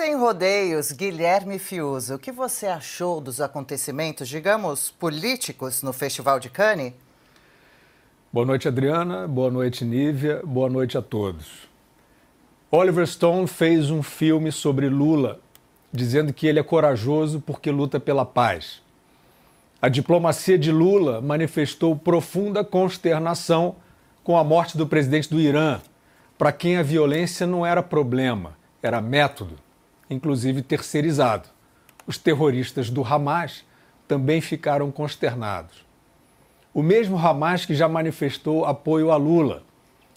Sem rodeios, Guilherme Fiuza, o que você achou dos acontecimentos, digamos, políticos no Festival de Cannes? Boa noite, Adriana. Boa noite, Nívia. Boa noite a todos. Oliver Stone fez um filme sobre Lula, dizendo que ele é corajoso porque luta pela paz. A diplomacia de Lula manifestou profunda consternação com a morte do presidente do Irã, para quem a violência não era problema, era método inclusive terceirizado. Os terroristas do Hamas também ficaram consternados. O mesmo Hamas que já manifestou apoio a Lula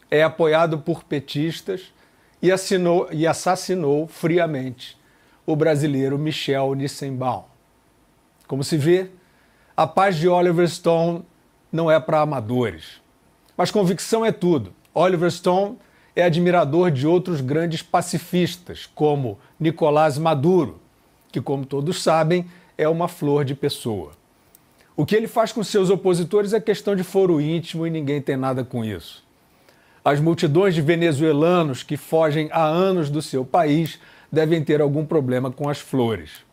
é apoiado por petistas e, assinou, e assassinou friamente o brasileiro Michel Nissenbaum. Como se vê, a paz de Oliver Stone não é para amadores. Mas convicção é tudo. Oliver Stone é admirador de outros grandes pacifistas, como Nicolás Maduro, que, como todos sabem, é uma flor de pessoa. O que ele faz com seus opositores é questão de foro íntimo e ninguém tem nada com isso. As multidões de venezuelanos que fogem há anos do seu país devem ter algum problema com as flores.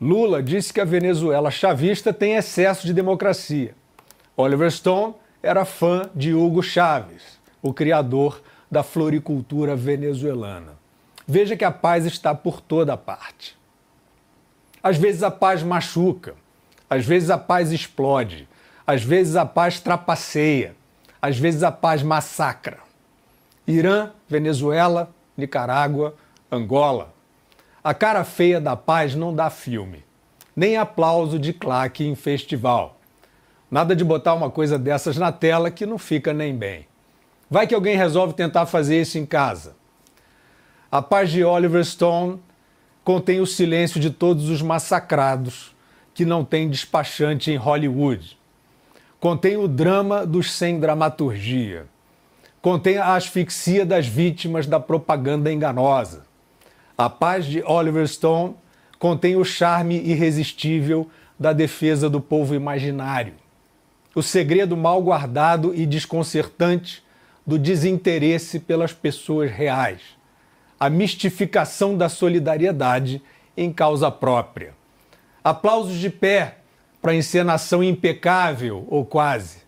Lula disse que a Venezuela chavista tem excesso de democracia. Oliver Stone era fã de Hugo Chávez, o criador da floricultura venezuelana. Veja que a paz está por toda parte. Às vezes a paz machuca, às vezes a paz explode, às vezes a paz trapaceia, às vezes a paz massacra. Irã, Venezuela, Nicarágua, Angola. A cara feia da paz não dá filme, nem aplauso de claque em festival. Nada de botar uma coisa dessas na tela que não fica nem bem. Vai que alguém resolve tentar fazer isso em casa. A paz de Oliver Stone contém o silêncio de todos os massacrados que não têm despachante em Hollywood. Contém o drama dos sem dramaturgia. Contém a asfixia das vítimas da propaganda enganosa. A paz de Oliver Stone contém o charme irresistível da defesa do povo imaginário. O segredo mal guardado e desconcertante do desinteresse pelas pessoas reais, a mistificação da solidariedade em causa própria. Aplausos de pé para a encenação impecável, ou quase.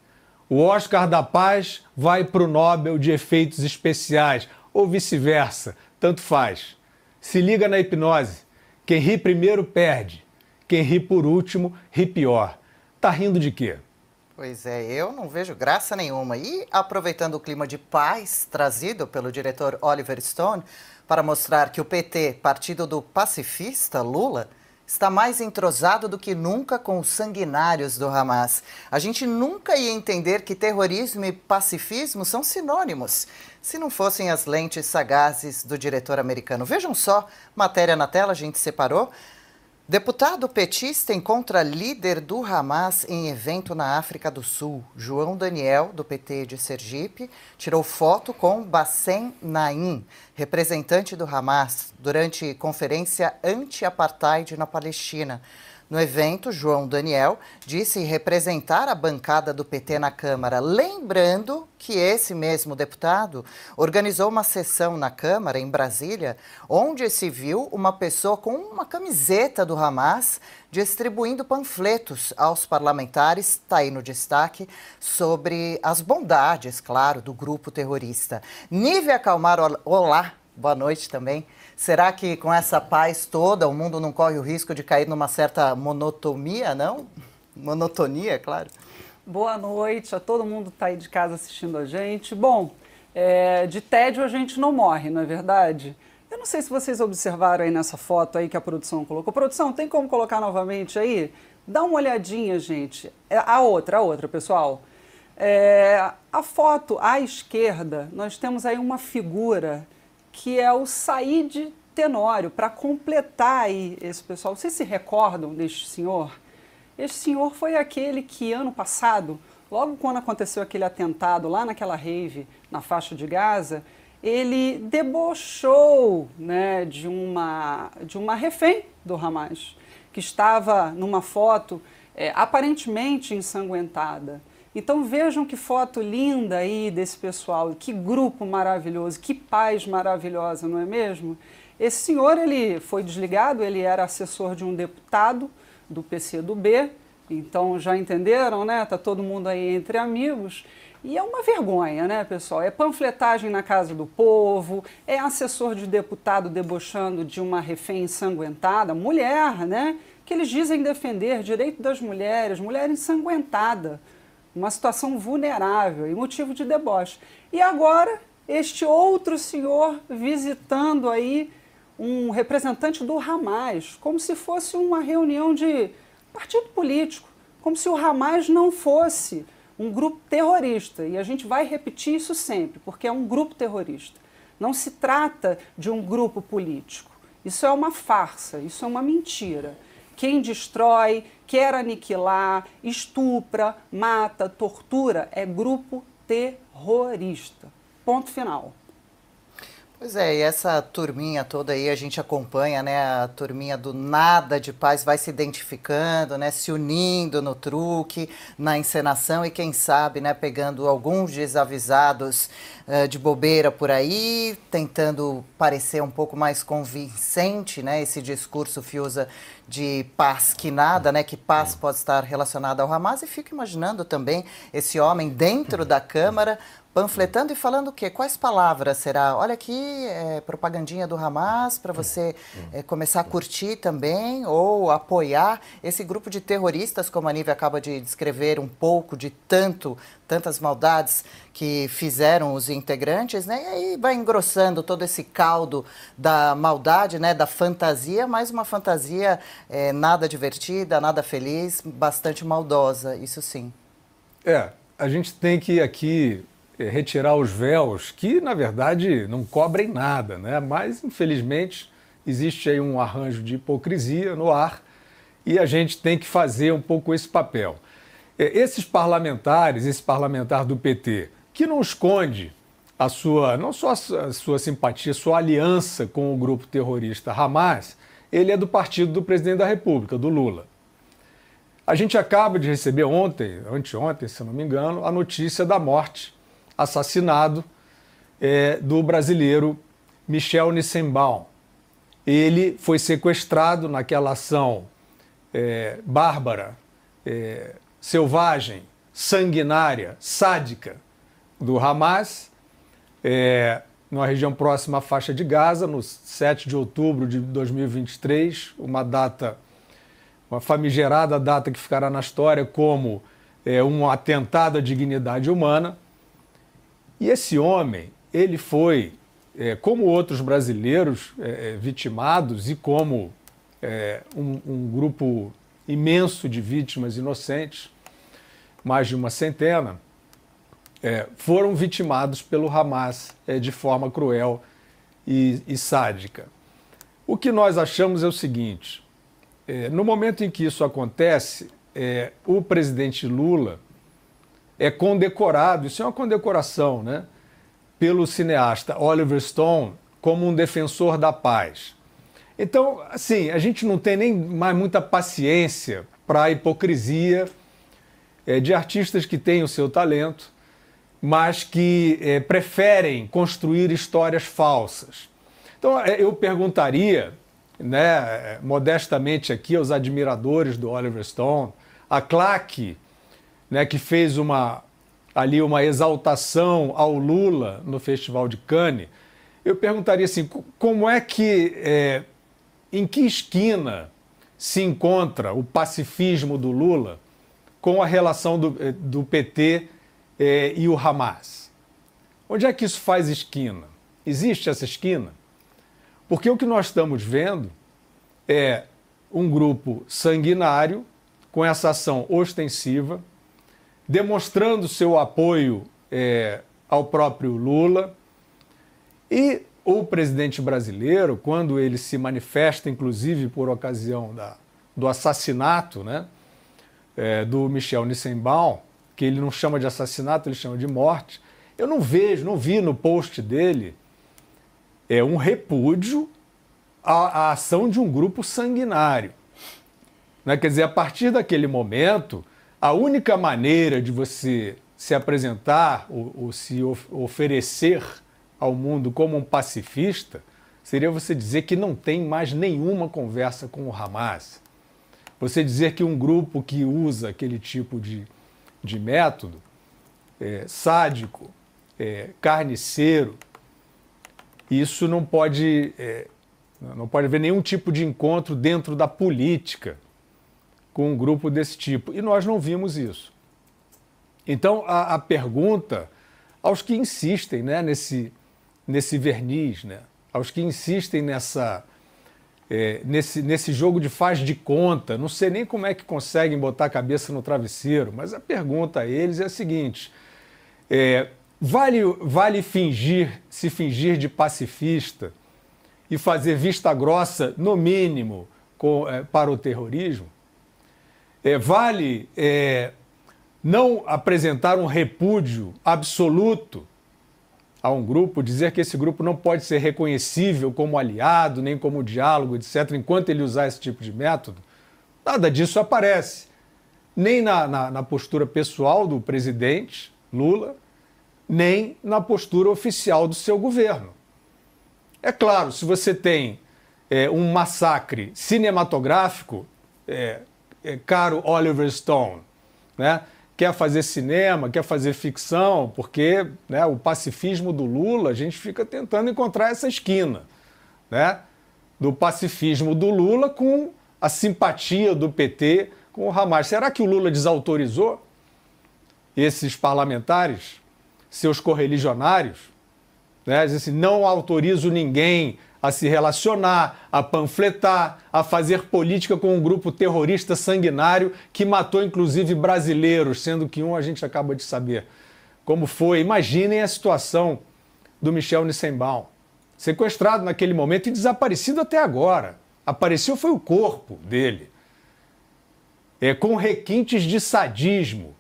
O Oscar da Paz vai para o Nobel de Efeitos Especiais, ou vice-versa, tanto faz. Se liga na hipnose. Quem ri primeiro perde. Quem ri por último ri pior. Tá rindo de quê? Pois é, eu não vejo graça nenhuma. E aproveitando o clima de paz trazido pelo diretor Oliver Stone para mostrar que o PT, partido do pacifista Lula, está mais entrosado do que nunca com os sanguinários do Hamas. A gente nunca ia entender que terrorismo e pacifismo são sinônimos, se não fossem as lentes sagazes do diretor americano. Vejam só, matéria na tela, a gente separou. Deputado petista encontra líder do Hamas em evento na África do Sul. João Daniel, do PT de Sergipe, tirou foto com Bassem Naim, representante do Hamas, durante conferência anti-apartheid na Palestina. No evento, João Daniel disse representar a bancada do PT na Câmara, lembrando que esse mesmo deputado organizou uma sessão na Câmara, em Brasília, onde se viu uma pessoa com uma camiseta do Hamas distribuindo panfletos aos parlamentares, está aí no destaque, sobre as bondades, claro, do grupo terrorista. Nívia Calmar, olá, boa noite também. Será que com essa paz toda o mundo não corre o risco de cair numa certa monotomia, não? Monotonia, claro. Boa noite a todo mundo que está aí de casa assistindo a gente. Bom, é, de tédio a gente não morre, não é verdade? Eu não sei se vocês observaram aí nessa foto aí que a produção colocou. Produção, tem como colocar novamente aí? Dá uma olhadinha, gente. É, a outra, a outra, pessoal. É, a foto à esquerda, nós temos aí uma figura que é o Said Tenório, para completar aí esse pessoal. Vocês se recordam deste senhor? Esse senhor foi aquele que, ano passado, logo quando aconteceu aquele atentado lá naquela rave, na faixa de Gaza, ele debochou né, de, uma, de uma refém do Hamas, que estava numa foto é, aparentemente ensanguentada. Então vejam que foto linda aí desse pessoal, que grupo maravilhoso, que paz maravilhosa, não é mesmo? Esse senhor ele foi desligado, ele era assessor de um deputado, do PCdoB, então já entenderam, né? Tá todo mundo aí entre amigos. E é uma vergonha, né, pessoal? É panfletagem na casa do povo, é assessor de deputado debochando de uma refém ensanguentada, mulher, né? Que eles dizem defender direito das mulheres, mulher ensanguentada, uma situação vulnerável e motivo de deboche. E agora, este outro senhor visitando aí um representante do Hamas, como se fosse uma reunião de partido político, como se o Hamas não fosse um grupo terrorista. E a gente vai repetir isso sempre, porque é um grupo terrorista. Não se trata de um grupo político. Isso é uma farsa, isso é uma mentira. Quem destrói, quer aniquilar, estupra, mata, tortura é grupo terrorista. Ponto final. Pois é, e essa turminha toda aí a gente acompanha, né? A turminha do nada de paz vai se identificando, né? Se unindo no truque, na encenação e quem sabe, né? Pegando alguns desavisados uh, de bobeira por aí, tentando parecer um pouco mais convincente, né? Esse discurso Fiusa de paz que nada, né? Que paz pode estar relacionada ao Hamas e fico imaginando também esse homem dentro da Câmara panfletando e falando o quê? Quais palavras será? Olha aqui, é, propagandinha do Hamas para você é, começar a curtir também ou apoiar esse grupo de terroristas, como a Nívia acaba de descrever um pouco de tanto, tantas maldades que fizeram os integrantes, né? E aí vai engrossando todo esse caldo da maldade, né? Da fantasia, mais uma fantasia é, nada divertida, nada feliz, bastante maldosa, isso sim. É, a gente tem que aqui eh, retirar os véus, que na verdade não cobrem nada, né? mas infelizmente existe aí um arranjo de hipocrisia no ar e a gente tem que fazer um pouco esse papel. Eh, esses parlamentares, esse parlamentar do PT, que não esconde a sua, não só a sua simpatia, sua aliança com o grupo terrorista Hamas, ele é do partido do presidente da República, do Lula. A gente acaba de receber ontem, anteontem, se não me engano, a notícia da morte assassinado é, do brasileiro Michel Nissenbaum. Ele foi sequestrado naquela ação é, bárbara, é, selvagem, sanguinária, sádica do Hamas, é, numa região próxima à faixa de Gaza, no 7 de outubro de 2023, uma data, uma famigerada data que ficará na história como é, um atentado à dignidade humana. E esse homem, ele foi, é, como outros brasileiros é, é, vitimados e como é, um, um grupo imenso de vítimas inocentes, mais de uma centena, é, foram vitimados pelo Hamas é, de forma cruel e, e, sádica. O que nós achamos é o seguinte: é, no momento em que isso acontece, é, o presidente Lula é condecorado, isso é uma condecoração, né? pelo cineasta Oliver Stone como um defensor da paz. Então, assim, a gente não tem nem mais muita paciência para a hipocrisia é, de artistas que têm o seu talento, mas que é, preferem construir histórias falsas. Então, é, eu perguntaria, né, modestamente aqui aos admiradores do Oliver Stone, a claque né, que fez uma ali uma exaltação ao Lula no Festival de Cannes, eu perguntaria assim, como é que, é, em que esquina se encontra o pacifismo do Lula com a relação do, eh, do PT é, eh, e o Hamas? Onde é que isso faz esquina? Existe essa esquina? Porque o que nós estamos vendo é um grupo sanguinário, com essa ação ostensiva, demonstrando seu apoio é, ao próprio Lula. E o presidente brasileiro, quando ele se manifesta, inclusive por ocasião da, do assassinato né, é, do Michel Nissenbaum, que ele não chama de assassinato, ele chama de morte, eu não vejo, não vi no post dele é um repúdio à, à ação de um grupo sanguinário. Né? Quer dizer, a partir daquele momento, a única maneira de você se apresentar ou, ou se of oferecer ao mundo como um pacifista seria você dizer que não tem mais nenhuma conversa com o Hamas. Você dizer que um grupo que usa aquele tipo de, de método, é, sádico, é, carniceiro, isso não pode, é, não pode haver nenhum tipo de encontro dentro da política com um grupo desse tipo. E nós não vimos isso. Então, a, a pergunta aos que insistem né, nesse, nesse verniz, né, aos que insistem nessa, é, nesse, nesse jogo de faz de conta, não sei nem como é que conseguem botar a cabeça no travesseiro, mas a pergunta a eles é a seguinte: é, vale, vale fingir, se fingir de pacifista e fazer vista grossa, no mínimo, com, é, para o terrorismo? é, vale é, não apresentar um repúdio absoluto a um grupo, dizer que esse grupo não pode ser reconhecível como aliado, nem como diálogo, etc., enquanto ele usar esse tipo de método, nada disso aparece. Nem na, na, na postura pessoal do presidente Lula, nem na postura oficial do seu governo. É claro, se você tem é, um massacre cinematográfico, é, é, caro Oliver Stone, né? quer fazer cinema, quer fazer ficção, porque né, o pacifismo do Lula, a gente fica tentando encontrar essa esquina né? do pacifismo do Lula com a simpatia do PT com o Hamas. Será que o Lula desautorizou esses parlamentares, seus correligionários? Né? assim, não autorizo ninguém a se relacionar, a panfletar, a fazer política com um grupo terrorista sanguinário que matou inclusive brasileiros, sendo que um a gente acaba de saber como foi. Imaginem a situação do Michel Nissenbaum, sequestrado naquele momento e desaparecido até agora. Apareceu foi o corpo dele, é, com requintes de sadismo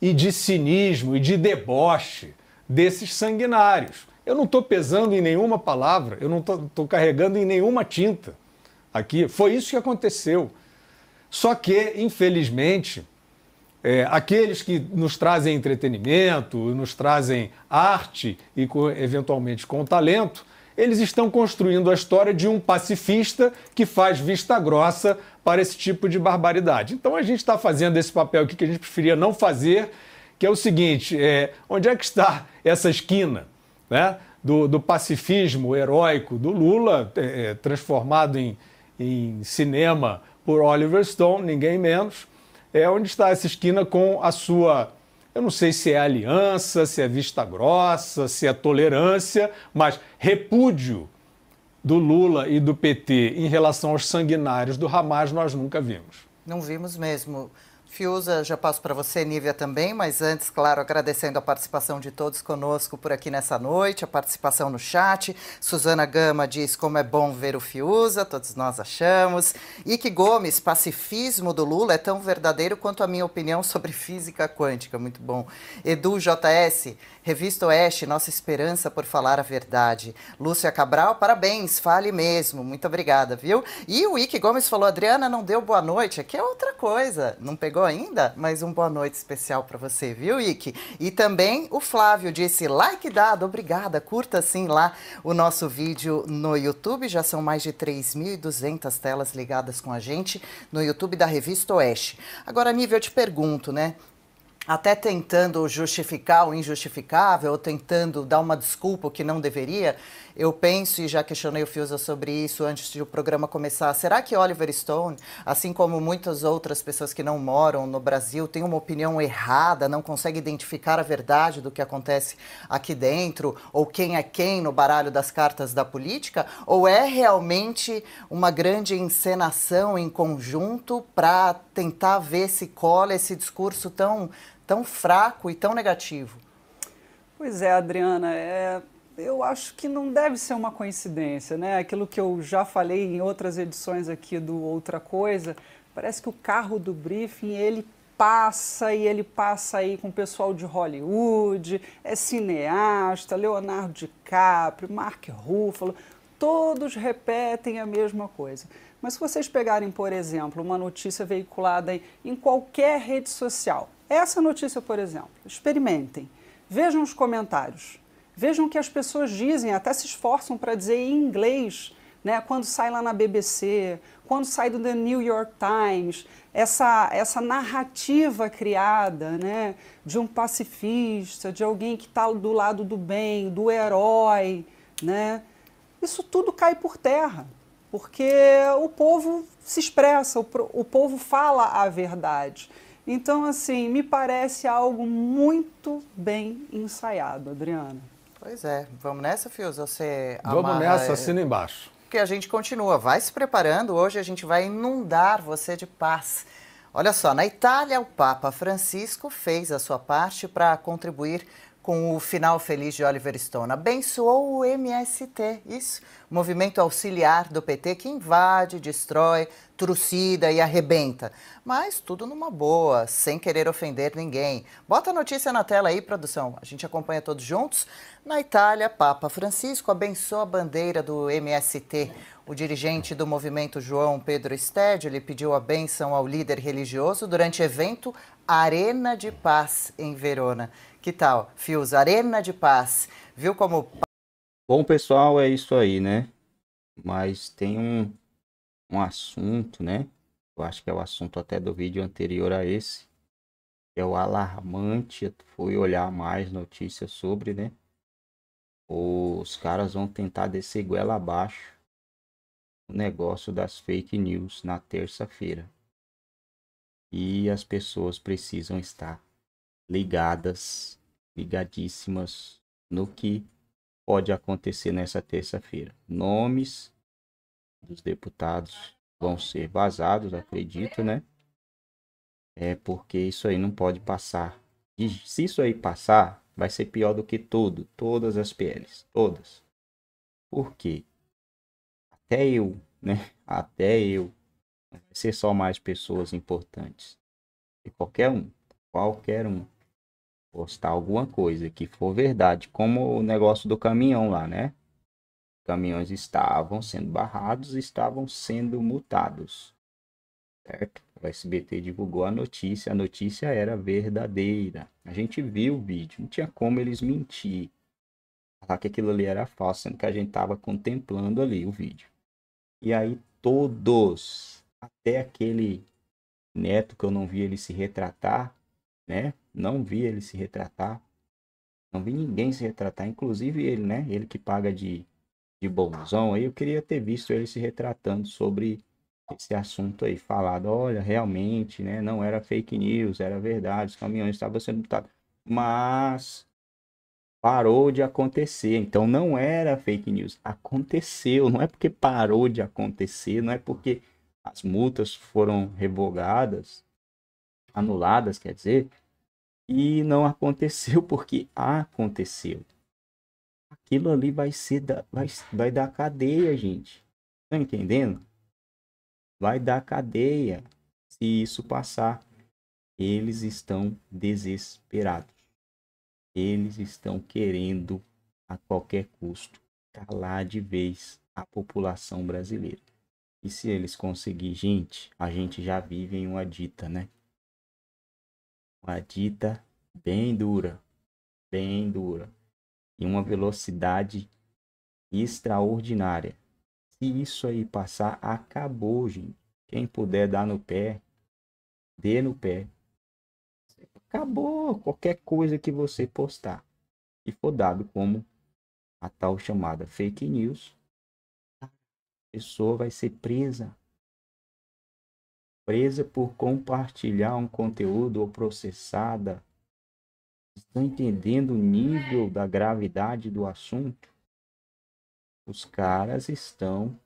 e de cinismo e de deboche desses sanguinários eu não estou pesando em nenhuma palavra, eu não estou carregando em nenhuma tinta aqui. Foi isso que aconteceu. Só que, infelizmente, é, aqueles que nos trazem entretenimento, nos trazem arte e, eventualmente, com talento, eles estão construindo a história de um pacifista que faz vista grossa para esse tipo de barbaridade. Então a gente está fazendo esse papel aqui que a gente preferia não fazer, que é o seguinte: é, onde é que está essa esquina? né? do, do pacifismo heróico do Lula, é, é, transformado em, em cinema por Oliver Stone, ninguém menos, é onde está essa esquina com a sua. Eu não sei se é aliança, se é vista grossa, se é tolerância, mas repúdio do Lula e do PT em relação aos sanguinários do Hamas nós nunca vimos. Não vimos mesmo. Fiuza, já passo para você, Nívia, também, mas antes, claro, agradecendo a participação de todos conosco por aqui nessa noite, a participação no chat. Suzana Gama diz como é bom ver o Fiuza, todos nós achamos. Ike Gomes, pacifismo do Lula é tão verdadeiro quanto a minha opinião sobre física quântica, muito bom. Edu JS, Revista Oeste, nossa esperança por falar a verdade. Lúcia Cabral, parabéns, fale mesmo, muito obrigada, viu? E o Ike Gomes falou, Adriana, não deu boa noite, aqui é outra coisa, não pegou ainda, mas um boa noite especial para você, viu, Ike? E também o Flávio disse like dado, obrigada, curta sim lá o nosso vídeo no YouTube, já são mais de 3.200 telas ligadas com a gente no YouTube da Revista Oeste. Agora, Nível, eu te pergunto, né? até tentando justificar o injustificável, ou tentando dar uma desculpa que não deveria, eu penso, e já questionei o Fiusa sobre isso antes de o programa começar, será que Oliver Stone, assim como muitas outras pessoas que não moram no Brasil, tem uma opinião errada, não consegue identificar a verdade do que acontece aqui dentro, ou quem é quem no baralho das cartas da política, ou é realmente uma grande encenação em conjunto para tentar ver se cola esse discurso tão tão fraco e tão negativo? Pois é, Adriana, é, eu acho que não deve ser uma coincidência, né? Aquilo que eu já falei em outras edições aqui do Outra Coisa, parece que o carro do briefing, ele passa e ele passa aí com o pessoal de Hollywood, é cineasta, Leonardo DiCaprio, Mark Ruffalo, todos repetem a mesma coisa. Mas se vocês pegarem, por exemplo, uma notícia veiculada em qualquer rede social, essa notícia, por exemplo, experimentem, vejam os comentários, vejam o que as pessoas dizem, até se esforçam para dizer em inglês, né, quando sai lá na BBC, quando sai do The New York Times, essa, essa narrativa criada né, de um pacifista, de alguém que está do lado do bem, do herói, né, isso tudo cai por terra, porque o povo se expressa, o, o povo fala a verdade. Então, assim, me parece algo muito bem ensaiado, Adriana. Pois é, vamos nessa, Fios? Você Vamos amarra... nessa, é, assina embaixo. Porque a gente continua, vai se preparando, hoje a gente vai inundar você de paz. Olha só, na Itália, o Papa Francisco fez a sua parte para contribuir com o final feliz de Oliver Stone. Abençoou o MST, isso, movimento auxiliar do PT que invade, destrói, trucida e arrebenta. Mas tudo numa boa, sem querer ofender ninguém. Bota a notícia na tela aí, produção. A gente acompanha todos juntos. Na Itália, Papa Francisco abençoa a bandeira do MST. O dirigente do movimento João Pedro Stédio lhe pediu a benção ao líder religioso durante evento Arena de Paz em Verona. Que tal, Fios? Arena de Paz. Viu como. Bom, pessoal, é isso aí, né? Mas tem um, um assunto, né? Eu acho que é o assunto até do vídeo anterior a esse. É o alarmante. Fui olhar mais notícias sobre, né? Os caras vão tentar descer goela abaixo o negócio das fake news na terça-feira. E as pessoas precisam estar ligadas, ligadíssimas no que pode acontecer nessa terça-feira. Nomes dos deputados vão ser vazados, acredito, né? É porque isso aí não pode passar. E se isso aí passar, vai ser pior do que tudo, todas as PLs, todas. Por quê? Até eu, né? Até eu. Vai ser só mais pessoas importantes. E qualquer um, qualquer um postar alguma coisa que for verdade, como o negócio do caminhão lá, né? caminhões estavam sendo barrados e estavam sendo multados. Certo? O SBT divulgou a notícia, a notícia era verdadeira. A gente viu o vídeo, não tinha como eles mentir. Falar que aquilo ali era falso, sendo que a gente estava contemplando ali o vídeo. E aí todos, até aquele neto que eu não vi ele se retratar, né? Não vi ele se retratar. Não vi ninguém se retratar, inclusive ele, né? Ele que paga de de bonzão aí, eu queria ter visto ele se retratando sobre esse assunto aí, falado, olha, realmente, né, não era fake news, era verdade, os caminhões estavam sendo lutados, mas parou de acontecer, então não era fake news, aconteceu, não é porque parou de acontecer, não é porque as multas foram revogadas, anuladas, quer dizer, e não aconteceu porque aconteceu aquilo ali vai ser da, vai, vai dar cadeia, gente. Tá entendendo? Vai dar cadeia se isso passar. Eles estão desesperados. Eles estão querendo a qualquer custo calar de vez a população brasileira. E se eles conseguirem, gente, a gente já vive em uma dita, né? Uma dita bem dura, bem dura e uma velocidade extraordinária. Se isso aí passar, acabou, gente. Quem puder dar no pé, dê no pé. Acabou qualquer coisa que você postar e for dado como a tal chamada fake news, a pessoa vai ser presa. Presa por compartilhar um conteúdo ou processada Estão entendendo o nível da gravidade do assunto? Os caras estão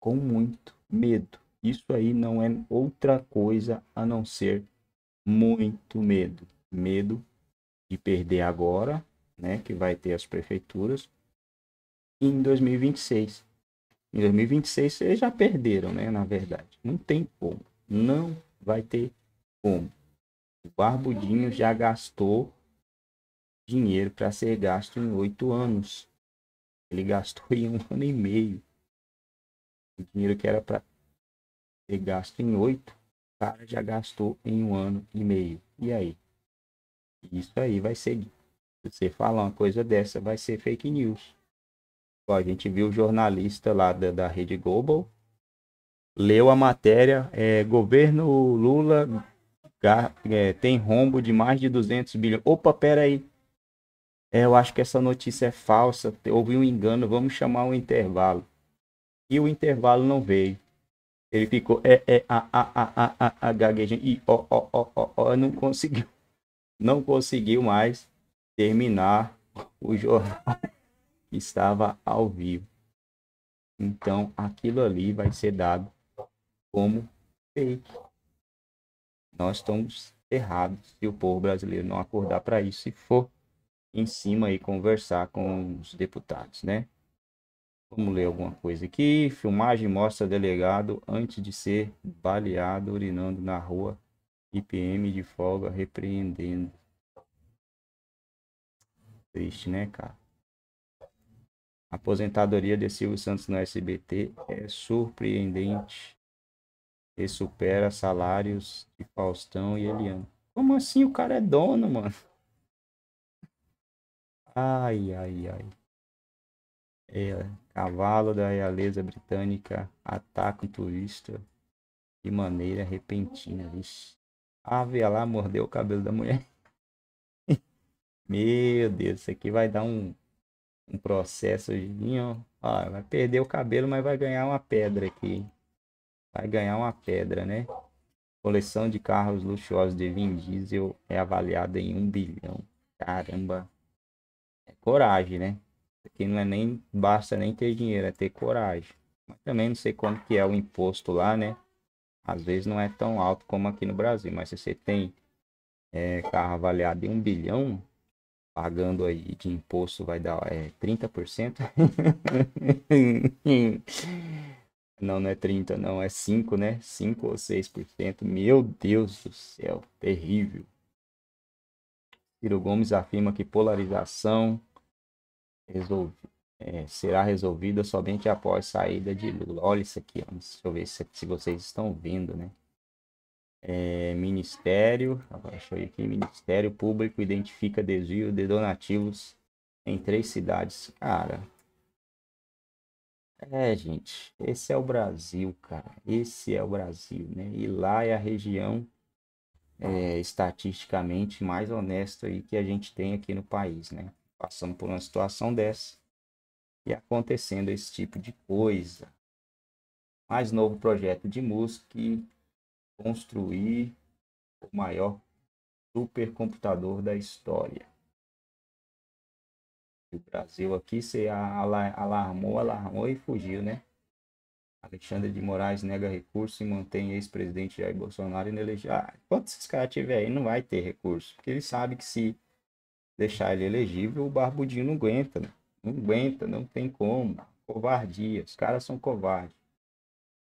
com muito medo. Isso aí não é outra coisa a não ser muito medo. Medo de perder agora, né, que vai ter as prefeituras em 2026. Em 2026 eles já perderam, né, na verdade. Não tem como, não vai ter como. O Barbudinho já gastou dinheiro para ser gasto em oito anos. Ele gastou em um ano e meio. O dinheiro que era para ser gasto em oito, o cara já gastou em um ano e meio. E aí? Isso aí vai ser. Se você falar uma coisa dessa, vai ser fake news. a gente viu o jornalista lá da, da Rede Global. Leu a matéria, é, governo Lula é, tem rombo de mais de 200 bilhões. Opa, pera aí. É, eu acho que essa notícia é falsa. Houve um engano. Vamos chamar um intervalo. E o intervalo não veio. Ele ficou é, é, a, a, a, a, a, a gaguejando. E ó, ó, ó, ó, ó, não conseguiu. Não conseguiu mais terminar o jornal que estava ao vivo. Então, aquilo ali vai ser dado como fake. Nós estamos errados se o povo brasileiro não acordar para isso e for em cima e conversar com os deputados, né? Vamos ler alguma coisa aqui. Filmagem mostra delegado antes de ser baleado urinando na rua. IPM de folga repreendendo. Triste, né, cara? A aposentadoria de Silvio Santos no SBT é surpreendente. Ele supera salários de Faustão e Eliana. Como assim o cara é dono, mano? Ai, ai, ai. É, cavalo da realeza britânica ataca o turista de maneira repentina. Vixe. A lá mordeu o cabelo da mulher. Meu Deus, isso aqui vai dar um, um processo hoje, ó. Ah, vai perder o cabelo, mas vai ganhar uma pedra aqui vai ganhar uma pedra, né? Coleção de carros luxuosos de Vin Diesel é avaliada em um bilhão. Caramba. É coragem, né? Aqui não é nem basta nem ter dinheiro, é ter coragem. Mas também não sei quanto que é o imposto lá, né? Às vezes não é tão alto como aqui no Brasil, mas se você tem é, carro avaliado em um bilhão, pagando aí de imposto vai dar é, 30%. Não, não é 30, não, é 5, né? 5 ou 6%. Meu Deus do céu, terrível. Ciro Gomes afirma que polarização resolve, é, será resolvida somente após saída de Lula. Olha isso aqui, ó. deixa eu ver se, se vocês estão vendo, né? É, Ministério, agora deixa eu aqui, Ministério Público identifica desvio de donativos em três cidades. Cara, é, gente, esse é o Brasil, cara. Esse é o Brasil, né? E lá é a região é, estatisticamente mais honesta aí que a gente tem aqui no país, né? Passando por uma situação dessa e acontecendo esse tipo de coisa. Mais novo projeto de música que construir o maior supercomputador da história o Brasil aqui, se alarmou, alarmou e fugiu, né? Alexandre de Moraes nega recurso e mantém ex-presidente Jair Bolsonaro inelegível. Ah, enquanto esses caras tiver aí, não vai ter recurso. Porque ele sabe que se deixar ele elegível, o Barbudinho não aguenta, né? Não aguenta, não tem como. Covardia, os caras são covardes.